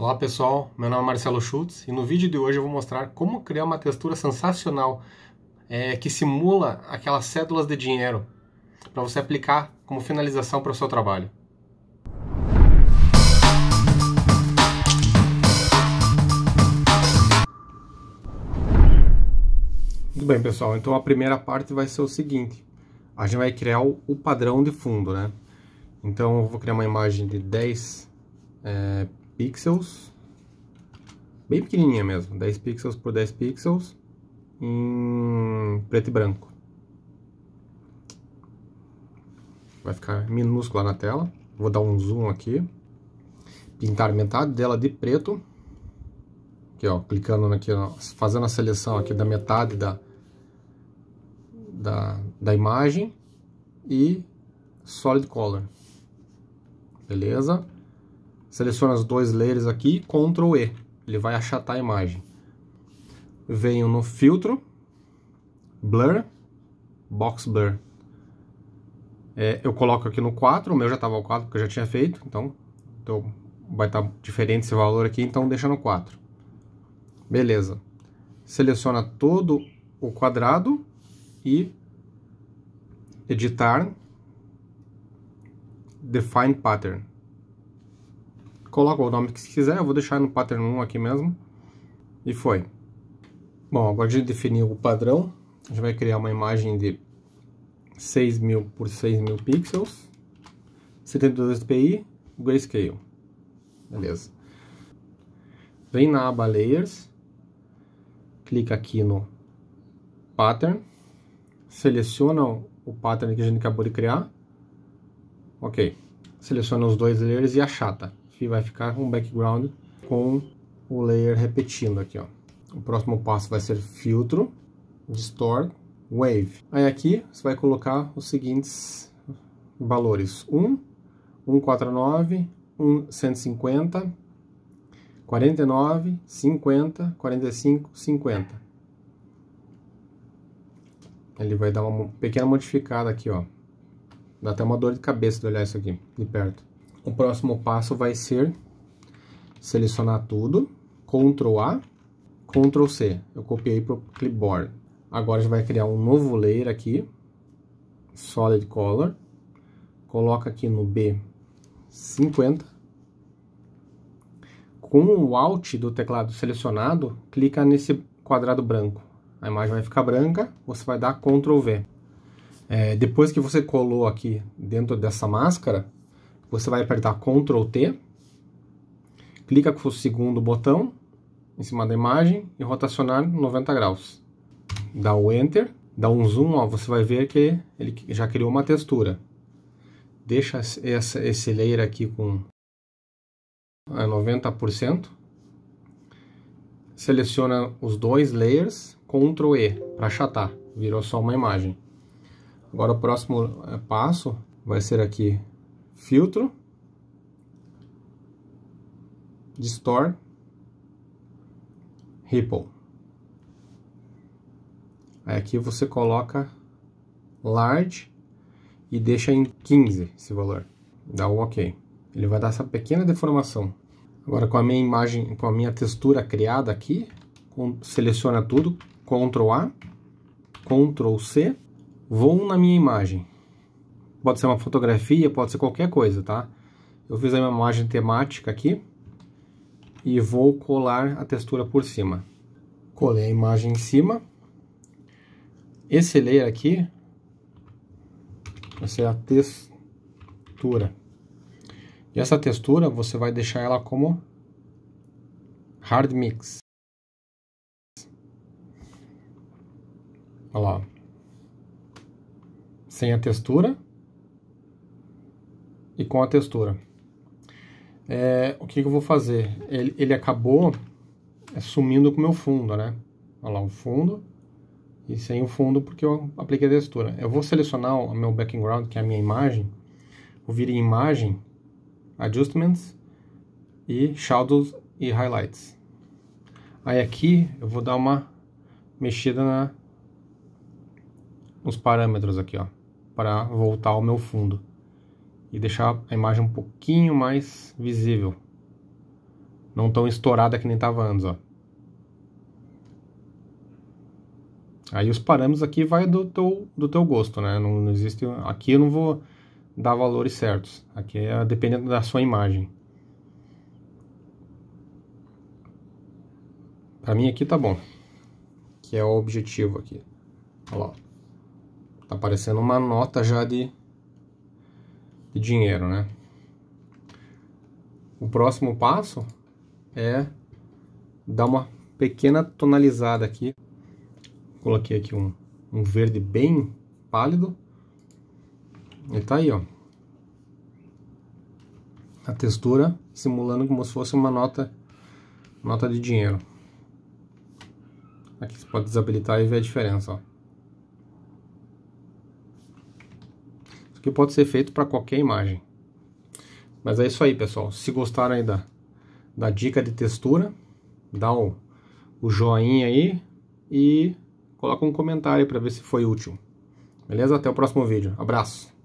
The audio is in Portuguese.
Olá pessoal, meu nome é Marcelo Schultz e no vídeo de hoje eu vou mostrar como criar uma textura sensacional é, que simula aquelas cédulas de dinheiro para você aplicar como finalização para o seu trabalho. Muito bem pessoal, então a primeira parte vai ser o seguinte, a gente vai criar o, padrão de fundo, né? Então eu vou criar uma imagem de 10 é, pixels, bem pequenininha mesmo, 10 pixels por 10 pixels, em preto e branco. Vai ficar minúscula na tela. Vou dar um zoom aqui. Pintar metade dela de preto. Aqui, ó, clicando aqui, ó, fazendo a seleção aqui da metade da, da, da imagem. E Solid Color. Beleza? seleciona os dois layers aqui, Ctrl E, ele vai achatar a imagem. Venho no filtro, Blur, Box Blur. É, eu coloco aqui no 4, o meu já estava ao 4 porque eu já tinha feito, então, então vai estar tá diferente esse valor aqui, então deixa no 4. Beleza. Seleciona todo o quadrado e editar Define Pattern. Coloca o nome que quiser, eu vou deixar no pattern 1 aqui mesmo. E foi. Bom, agora a gente definiu o padrão. A gente vai criar uma imagem de 6000 por 6000 pixels, 72 dpi, grayscale. Beleza. Vem na aba Layers, clica aqui no Pattern, seleciona o pattern que a gente acabou de criar, ok, seleciona os dois layers e achata que vai ficar um background com o layer repetindo aqui, ó. O próximo passo vai ser filtro, distort, wave. Aí aqui você vai colocar os seguintes valores: 1, 149, 150, 49, 50, 45, 50. Ele vai dar uma pequena modificada aqui, ó. Dá até uma dor de cabeça de olhar isso aqui de perto. O próximo passo vai ser selecionar tudo, Ctrl A, Ctrl C. Eu copiei para o clipboard. Agora a gente vai criar um novo layer aqui, Solid Color. Coloca aqui no B50. Com o Alt do teclado selecionado, clica nesse quadrado branco. A imagem vai ficar branca, você vai dar Ctrl V. É, depois que você colou aqui dentro dessa máscara, você vai apertar Ctrl T, clica com o segundo botão em cima da imagem e rotacionar 90 graus. Dá o Enter, dá um zoom, ó, você vai ver que ele já criou uma textura. Deixa essa, esse layer aqui com 90%. É, Seleciona os dois layers, Ctrl E, para achatar. Virou só uma imagem. Agora o próximo é, passo vai ser aqui filtro, distort, ripple. Aí aqui você coloca large e deixa em 15 esse valor. Dá o um OK. Ele vai dar essa pequena deformação. Agora com a minha imagem, com a minha textura criada aqui, seleciona tudo, Ctrl A, Ctrl C, vou na minha imagem. Pode ser uma fotografia, pode ser qualquer coisa, tá? Eu fiz minha imagem temática aqui e vou colar a textura por cima. Colei a imagem em cima. Esse layer aqui vai ser a textura. E essa textura você vai deixar ela como hard mix. Olha lá. Sem a textura, e com a textura. É, o que, que, eu vou fazer? Ele, ele acabou é, sumindo com o meu fundo, né? Olha lá, o fundo e sem o fundo porque eu apliquei a textura. Eu vou selecionar o meu background, que é a minha imagem, vou vir em imagem, adjustments e shadows e highlights. Aí aqui eu vou dar uma mexida na, nos parâmetros aqui, ó, para voltar ao meu fundo e deixar a imagem um pouquinho mais visível. Não tão estourada que nem estava antes, ó. Aí os parâmetros aqui vai do teu, do teu gosto, né? Não, não existe, aqui eu não vou dar valores certos. Aqui é dependendo da sua imagem. Para mim aqui tá bom. Que é o objetivo aqui. Olha lá. Tá aparecendo uma nota já de de dinheiro, né? O próximo passo é dar uma pequena tonalizada aqui. Coloquei aqui um, um verde bem pálido. E tá aí, ó. A textura simulando como se fosse uma nota, nota de dinheiro. Aqui você pode desabilitar e ver a diferença, ó. que pode ser feito para qualquer imagem. Mas é isso aí, pessoal. Se gostaram aí da, da dica de textura, dá o, o joinha aí e coloca um comentário para ver se foi útil. Beleza? Até o próximo vídeo. Abraço!